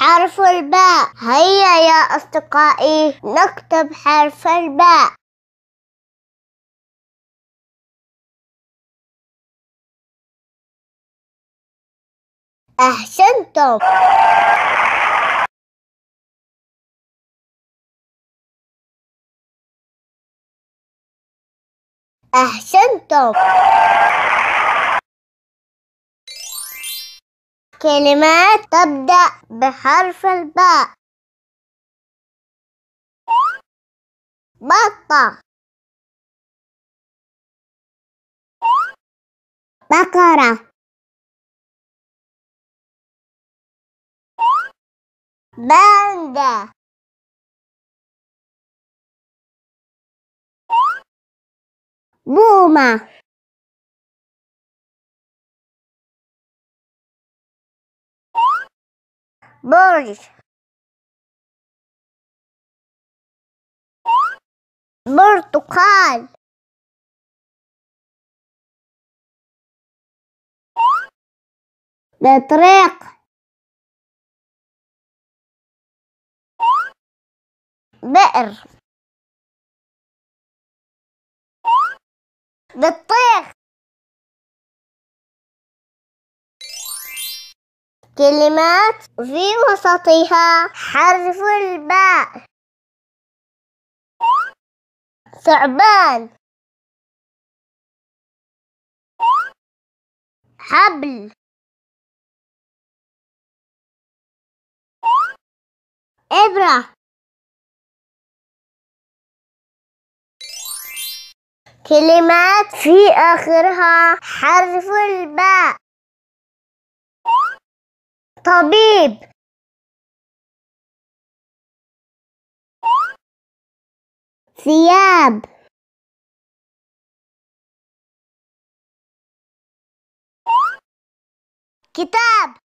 حرف الباء هيا يا أصدقائي نكتب حرف الباء أحسنتم أحسنتم كلمات تبدأ بحرف الباء بطة بقرة باندا بومة برج برتقال بطريق بئر بالطير كلمات في وسطها حرف الباء ثعبان حبل إبرة كلمات في آخرها حرف الباء طبيب ثياب كتاب